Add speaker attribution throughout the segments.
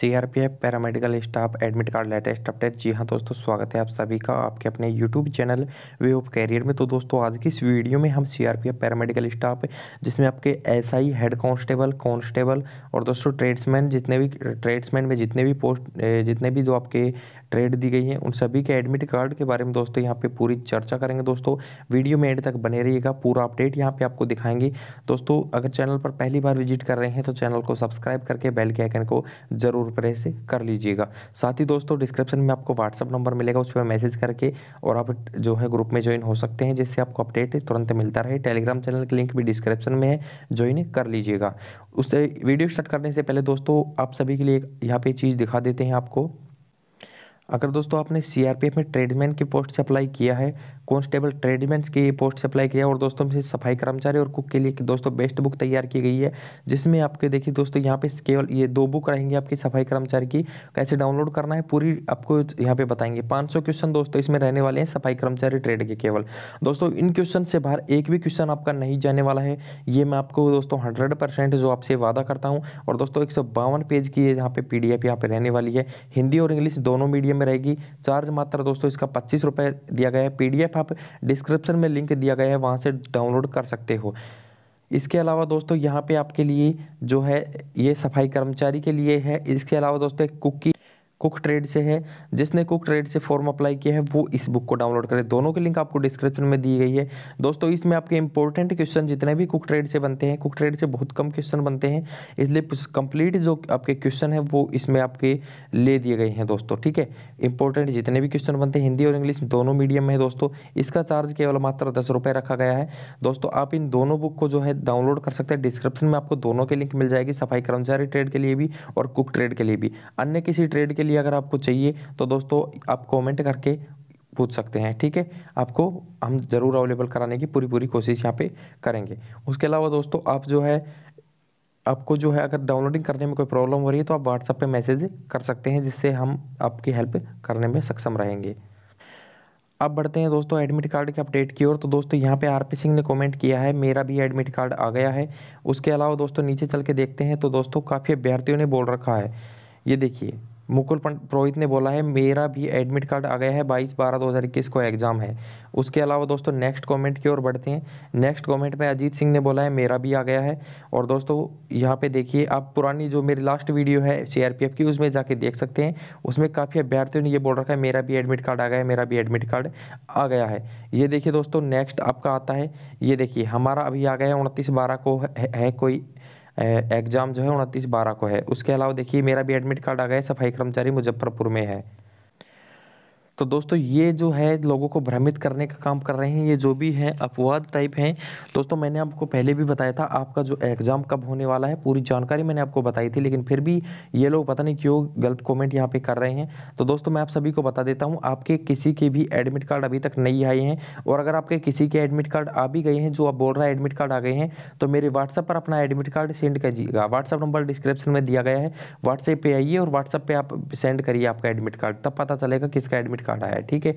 Speaker 1: CRPF paramedical staff admit card latest update जी हाँ दोस्तों स्वागत है आप सभी का आपके अपने YouTube channel way of career में तो दोस्तों आज की इस वीडियो में हम सीआरपीएफ पैरामेडिकल स्टाफ जिसमें आपके एसआई हेड कांस्टेबल कांस्टेबल और दोस्तों ट्रेड्समैन जितने भी ट्रेड्समैन में जितने भी पोस्ट जितने भी जो आपके ट्रेड दी गई हैं उन सभी के एडमिट कार्ड के बारे में दोस्तों यहाँ पे पूरी चर्चा करेंगे दोस्तों वीडियो में एंड तक बने रहिएगा पूरा अपडेट यहाँ पे आपको दिखाएंगे दोस्तों अगर चैनल पर पहली बार विजिट कर रहे हैं तो चैनल को सब्सक्राइब करके बेल के आइकन को जरूर रुपये से कर लीजिएगा साथ ही दोस्तों डिस्क्रिप्शन में आपको व्हाट्सअप नंबर मिलेगा उस पर मैसेज करके और आप जो है ग्रुप में ज्वाइन हो सकते हैं जिससे आपको अपडेट तुरंत मिलता रहे टेलीग्राम चैनल की लिंक भी डिस्क्रिप्शन में है ज्वाइन कर लीजिएगा उससे वीडियो स्टार्ट करने से पहले दोस्तों आप सभी के लिए यहाँ पे चीज़ दिखा देते हैं आपको अगर दोस्तों आपने सीआरपीएफ में ट्रेडमैन की पोस्ट से अप्लाई किया है कॉन्स्टेबल ट्रेडमैन की पोस्ट से अप्लाई किया और दोस्तों में सफाई कर्मचारी और कुक के लिए दोस्तों बेस्ट बुक तैयार की गई है जिसमें आपके देखिए दोस्तों यहाँ पे केवल ये दो बुक रहेंगे आपकी सफाई कर्मचारी की कैसे डाउनलोड करना है पूरी आपको यहाँ पे बताएंगे सौ क्वेश्चन दोस्तों इसमें रहने वाले हैं सफाई कर्मचारी ट्रेड के केवल दोस्तों इन क्वेश्चन से बाहर एक भी क्वेश्चन आपका नहीं जाने वाला है ये मैं आपको दोस्तों हंड्रेड जो आपसे वादा करता हूँ और दोस्तों एक पेज की यहाँ पे पी डी यहाँ पे रहने वाली है हिंदी और इंग्लिश दोनों मीडियम में रहेगी चार्ज मात्रा दोस्तों इसका पच्चीस रुपये दिया गया है पीडीएफ आप डिस्क्रिप्शन में लिंक दिया गया है वहाँ से डाउनलोड कर सकते हो इसके अलावा दोस्तों यहाँ पे आपके लिए जो है ये सफाई कर्मचारी के लिए है इसके अलावा दोस्तों एक कुकी कुक ट्रेड से है जिसने कुक ट्रेड से फॉर्म अप्लाई किया है वो इस बुक को डाउनलोड करें दोनों के लिंक आपको डिस्क्रिप्शन में दी गई है दोस्तों इसमें आपके इंपॉर्टेंट क्वेश्चन जितने भी कुक ट्रेड से बनते हैं कुक ट्रेड से बहुत कम क्वेश्चन बनते हैं इसलिए कंप्लीट जो आपके क्वेश्चन है वो इसमें आपके ले दिए गए हैं दोस्तों ठीक है इंपॉर्टेंट जितने भी क्वेश्चन बनते हैं हिंदी और इंग्लिश दोनों मीडियम में है दोस्तों इसका चार्ज केवल मात्र दस रुपये रखा गया है दोस्तों आप इन दोनों बुक को जो है डाउनलोड कर सकते हैं डिस्क्रिप्शन में आपको दोनों के लिंक मिल जाएगी सफाई कर्मचारी ट्रेड के लिए भी और कुक ट्रेड के लिए भी अन्य किसी ट्रेड के लिए अगर आपको चाहिए तो दोस्तों आप कमेंट करके पूछ सकते हैं ठीक है आपको हम ज़रूर अवेलेबल कराने की पूरी पूरी कोशिश यहाँ पे करेंगे उसके अलावा दोस्तों आप जो है आपको जो है अगर डाउनलोडिंग करने में कोई प्रॉब्लम हो रही है तो आप व्हाट्सएप पे मैसेज कर सकते हैं जिससे हम आपकी हेल्प करने में सक्षम रहेंगे अब बढ़ते हैं दोस्तों एडमिट कार्ड के अपडेट की ओर तो दोस्तों यहाँ पे आरपी सिंह ने कमेंट किया है मेरा भी एडमिट कार्ड आ गया है उसके अलावा दोस्तों नीचे चल के देखते हैं तो दोस्तों काफ़ी अभ्यर्थियों ने बोल रखा है ये देखिए मुकुल पुरोहित ने बोला है मेरा भी एडमिट कार्ड आ गया है बाईस बारह दो हज़ार इक्कीस को एग्ज़ाम है उसके अलावा दोस्तों नेक्स्ट कमेंट की ओर बढ़ते हैं नेक्स्ट कमेंट में अजीत सिंह ने बोला है मेरा भी आ गया है और दोस्तों यहाँ पे देखिए आप पुरानी जो मेरी लास्ट वीडियो है सीआरपीएफ की उसमें जाके देख सकते हैं उसमें काफ़ी अभ्यर्थियों ने ये बोल रखा है मेरा भी एडमिट कार्ड आ गया है मेरा भी एडमिट कार्ड आ गया है ये देखिए दोस्तों नेक्स्ट आपका आता है ये देखिए हमारा अभी आ गया है उनतीस बारह को है, है कोई एग्ज़ाम जो है उनतीस बारह को है उसके अलावा देखिए मेरा भी एडमिट कार्ड आ गया सफाई कर्मचारी मुजफ्फरपुर में है तो दोस्तों ये जो है लोगों को भ्रमित करने का काम कर रहे हैं ये जो भी हैं अपवाद टाइप हैं दोस्तों मैंने आपको पहले भी बताया था आपका जो एग्ज़ाम कब होने वाला है पूरी जानकारी मैंने आपको बताई थी लेकिन फिर भी ये लोग पता नहीं क्यों गलत कॉमेंट यहाँ पर कर रहे हैं तो दोस्तों मैं आप सभी को बता देता हूँ आपके किसी के भी एडमिट कार्ड अभी तक नहीं आए हैं और अगर आपके किसी के एडमिट कार्ड आ भी गए हैं जो आप बोल रहे हैं एडमिट कार्ड आ गए हैं तो मेरे व्हाट्सअप पर अपना एडमिट कार्ड सेंड करिएगा व्हाट्सअप नंबर डिस्क्रिप्शन में दिया गया है व्हाट्सएप पे आइए और व्हाट्सएप पर आप सेंड करिए आपका एडमिट कार्ड तब पता चलेगा किसका एडमिट कार्ड आया है ठीक है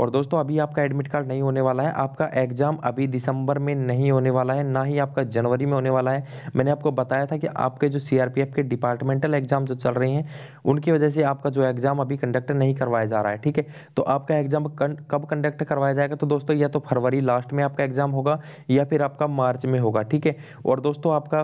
Speaker 1: और दोस्तों अभी आपका एडमिट कार्ड नहीं होने वाला है आपका एग्ज़ाम अभी दिसंबर में नहीं होने वाला है ना ही आपका जनवरी में होने वाला है मैंने आपको बताया था कि आपके जो सी के डिपार्टमेंटल एग्ज़ाम जो चल रहे हैं उनकी वजह से आपका जो एग्ज़ाम अभी कंडक्ट नहीं करवाया जा रहा है ठीक है तो आपका एग्ज़ाम कब कंडक्ट करवाया जाएगा तो दोस्तों या तो फरवरी लास्ट में आपका एग्ज़ाम होगा या फिर आपका मार्च में होगा ठीक है और दोस्तों आपका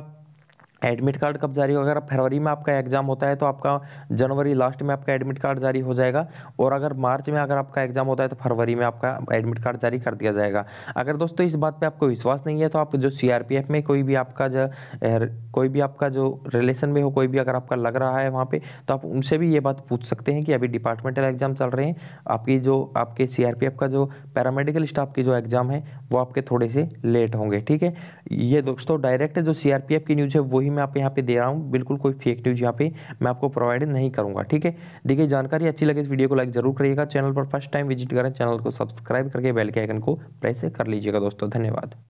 Speaker 1: एडमिट कार्ड कब जारी होगा अगर फरवरी में आपका एग्ज़ाम होता है तो आपका जनवरी लास्ट में आपका एडमिट कार्ड जारी हो जाएगा और अगर मार्च में अगर आपका एग्ज़ाम होता है तो फरवरी में आपका एडमिट कार्ड जारी कर दिया जाएगा अगर दोस्तों इस बात पे आपको विश्वास नहीं है तो आप जो सी में कोई भी आपका जो कोई भी आपका जो रिलेशन में हो कोई भी अगर आपका लग रहा है वहाँ पर तो आप उनसे भी ये बात पूछ सकते हैं कि अभी डिपार्टमेंटल एग्ज़ाम चल रहे हैं आपकी जो आपके सी का जो पैरामेडिकल स्टाफ की जो एग्ज़ाम है वो आपके थोड़े से लेट होंगे ठीक है ये दोस्तों डायरेक्ट जो सी की न्यूज़ है वही मैं आप यहाँ पे दे रहा हूँ बिल्कुल कोई फेक न्यूज़ यहाँ पे मैं आपको प्रोवाइड नहीं करूँगा ठीक है देखिए जानकारी अच्छी लगे इस वीडियो को लाइक जरूर करिएगा चैनल पर फर्स्ट टाइम विजिट करें चैनल को सब्सक्राइब करके बेल के आइकन को प्रेस कर लीजिएगा दोस्तों धन्यवाद